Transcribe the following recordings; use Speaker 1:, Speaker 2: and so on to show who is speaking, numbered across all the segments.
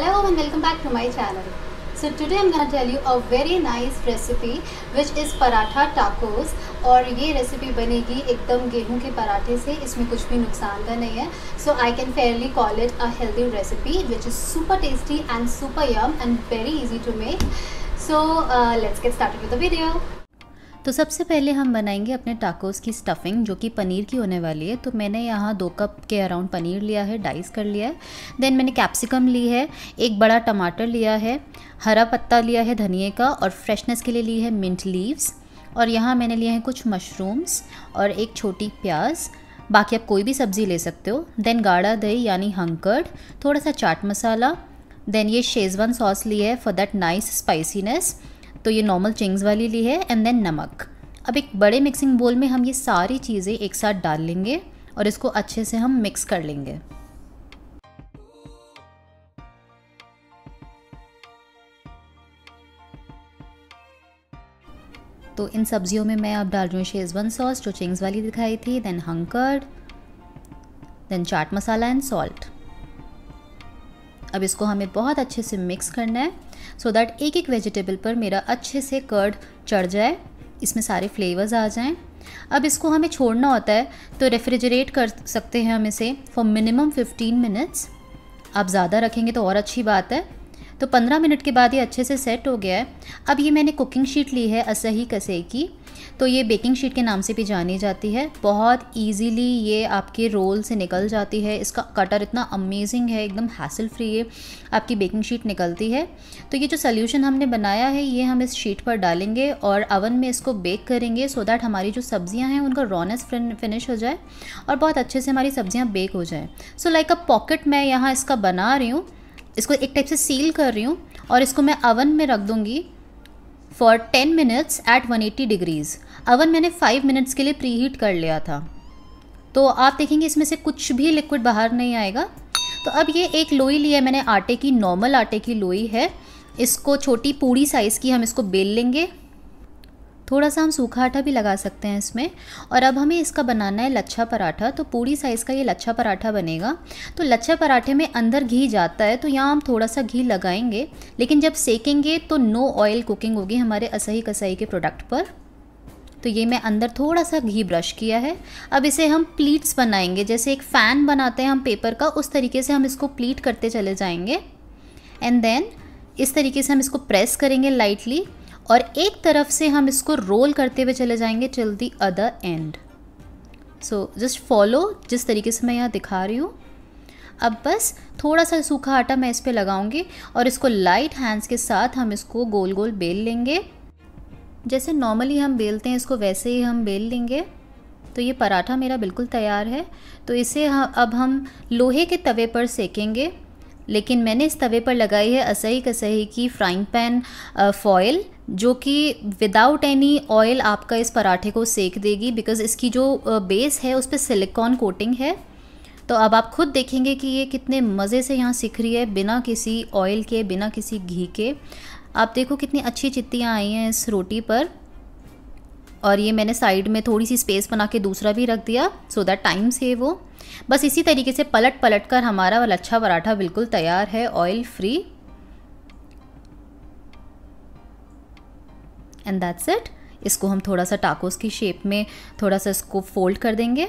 Speaker 1: hello and welcome back to my channel so today i'm going to tell you a very nice recipe which is paratha tacos और ये recipe बनेगी एकदम गेहूं के पराठे से इसमें कुछ भी नुकसान का नहीं है so I can fairly call it a healthy recipe which is super tasty and super yum and very easy to make so let's get started with the video तो सबसे पहले हम बनाएंगे अपने टाकोस की स्टफिंग जो कि पनीर की होने वाली है तो मैंने यहाँ दो कप के अराउंड पनीर लिया है डाइस कर लिया है देन मैंने कैप्सिकम ली है एक बड़ा टमाटर लिया है हरा पत्ता लिया है धनिए का और फ्रेशनेस के लिए ली है मिंट लीव्स और यहाँ मैंने लिए हैं कुछ मशरूम्स और एक छोटी प्याज बाकी आप कोई भी सब्ज़ी ले सकते हो देन गाढ़ा दही यानी हंकड़ थोड़ा सा चाट मसाला देन ये शेज़वान सॉस ली है फॉर दैट नाइस स्पाइसीनेस तो ये नॉर्मल चिंग्स वाली ली है एंड देन नमक अब एक बड़े मिक्सिंग बोल में हम ये सारी चीज़ें एक साथ डाल लेंगे और इसको अच्छे से हम मिक्स कर लेंगे तो इन सब्जियों में मैं अब डाल रही हूँ शेजवान सॉस जो चिंग्स वाली दिखाई थी then hung curd then chaat masala and salt अब इसको हमें बहुत अच्छे से मिक्स करना है सो so दैट एक एक वेजिटेबल पर मेरा अच्छे से कर्ड चढ़ जाए इसमें सारे फ्लेवर्स आ जाएं अब इसको हमें छोड़ना होता है तो रेफ्रिजरेट कर सकते हैं हम इसे फॉर मिनिमम 15 मिनट्स आप ज़्यादा रखेंगे तो और अच्छी बात है तो 15 मिनट के बाद ये अच्छे से सेट हो गया है अब ये मैंने कुकिंग शीट ली है असही कसे की तो ये बेकिंग शीट के नाम से भी जानी जाती है बहुत ईजीली ये आपके रोल से निकल जाती है इसका कटर इतना अमेजिंग है एकदम हैसल फ्री है आपकी बेकिंग शीट निकलती है तो ये जो सोल्यूशन हमने बनाया है ये हम इस शीट पर डालेंगे और अवन में इसको बेक करेंगे सो दैट हमारी जो सब्ज़ियाँ हैं उनका रॉनेस फिनिश हो जाए और बहुत अच्छे से हमारी सब्ज़ियाँ बेक हो जाए सो लाइक अ पॉकेट मैं यहाँ इसका बना रही हूँ इसको एक टाइप से सील कर रही हूँ और इसको मैं अवन में रख दूँगी for 10 minutes at 180 degrees oven मैंने 5 मिनट्स के लिए प्री हीट कर लिया था तो आप देखेंगे इसमें से कुछ भी लिक्विड बाहर नहीं आएगा तो अब ये एक लोई ली है मैंने आटे की नॉर्मल आटे की लोई है इसको छोटी पूड़ी साइज़ की हम इसको बेल लेंगे थोड़ा सा हम सूखा आटा भी लगा सकते हैं इसमें और अब हमें इसका बनाना है लच्छा पराठा तो पूरी साइज़ का ये लच्छा पराठा बनेगा तो लच्छा पराठे में अंदर घी जाता है तो यहाँ हम थोड़ा सा घी लगाएंगे लेकिन जब सेकेंगे तो नो ऑयल कुकिंग होगी हमारे असही कसाई के प्रोडक्ट पर तो ये मैं अंदर थोड़ा सा घी ब्रश किया है अब इसे हम प्लीट्स बनाएंगे जैसे एक फ़ैन बनाते हैं हम पेपर का उस तरीके से हम इसको प्लीट करते चले जाएंगे एंड देन इस तरीके से हम इसको प्रेस करेंगे लाइटली और एक तरफ से हम इसको रोल करते हुए चले जाएंगे till the other end so just follow जिस तरीके से मैं यहाँ दिखा रही हूँ अब बस थोड़ा सा सूखा आटा मैं इस पर लगाऊंगी और इसको लाइट हैंड्स के साथ हम इसको गोल गोल बेल लेंगे जैसे नॉर्मली हम बेलते हैं इसको वैसे ही हम बेल लेंगे तो ये पराठा मेरा बिल्कुल तैयार है तो इसे हम अब हम लोहे के तवे पर सेकेंगे लेकिन मैंने इस तवे पर लगाई है असही कसही की फ्राइंग पैन फॉयल जो कि विदाउट एनी ऑयल आपका इस पराठे को सेक देगी बिकॉज़ इसकी जो बेस है उस पर सिलिकॉन कोटिंग है तो अब आप खुद देखेंगे कि ये कितने मज़े से यहाँ सीख रही है बिना किसी ऑयल के बिना किसी घी के आप देखो कितनी अच्छी चित्तियाँ आई हैं इस रोटी पर और ये मैंने साइड में थोड़ी सी स्पेस बना के दूसरा भी रख दिया सो दैट टाइम सेव हो बस इसी तरीके से पलट पलट कर हमारा वाला अच्छा पराठा बिल्कुल तैयार है oil free and that's it इसको हम थोड़ा सा टाकोस की शेप में थोड़ा सा इसको फोल्ड कर देंगे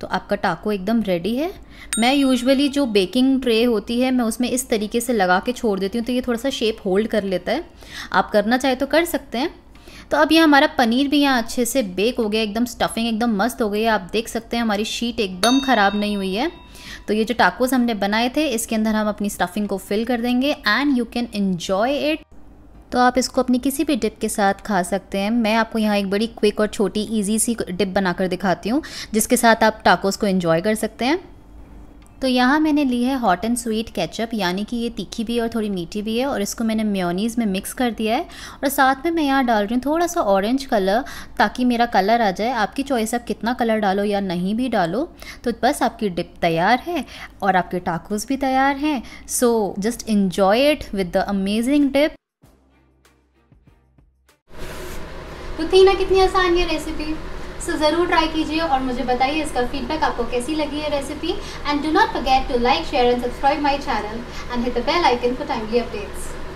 Speaker 1: तो आपका टाको एकदम रेडी है मैं यूजुअली जो बेकिंग ट्रे होती है मैं उसमें इस तरीके से लगा के छोड़ देती हूँ तो ये थोड़ा सा शेप होल्ड कर लेता है आप करना चाहे तो कर सकते हैं तो अब यहाँ हमारा पनीर भी यहाँ अच्छे से बेक हो गया एकदम स्टफिंग एकदम मस्त हो गई है आप देख सकते हैं हमारी शीट एकदम ख़राब नहीं हुई है तो ये जो टाकोस हमने बनाए थे इसके अंदर हम अपनी स्टफिंग को फिल कर देंगे and you can enjoy it तो आप इसको अपनी किसी भी डिप के साथ खा सकते हैं मैं आपको यहाँ एक बड़ी क्विक और छोटी ईजी सी डिप बनाकर दिखाती हूँ जिसके साथ आप टाकोस को इन्जॉय कर सकते हैं तो यहाँ मैंने ली है हॉट एंड स्वीट केचप यानी कि ये तीखी भी है और थोड़ी मीठी भी है और इसको मैंने म्योनीज़ में मिक्स कर दिया है और साथ में मैं यहाँ डाल रही हूँ थोड़ा सा ऑरेंज कलर ताकि मेरा कलर आ जाए आपकी चॉइस आप कितना कलर डालो या नहीं भी डालो तो बस आपकी डिप तैयार है और आपके टाकोस भी तैयार हैं so just enjoy it with the amazing dip तो थी ना कितनी आसान ये रेसिपी सो so, ज़रूर ट्राई कीजिए और मुझे बताइए इसका फीडबैक आपको कैसी लगी है recipe and do not forget to like share and subscribe my channel and hit the bell icon for timely updates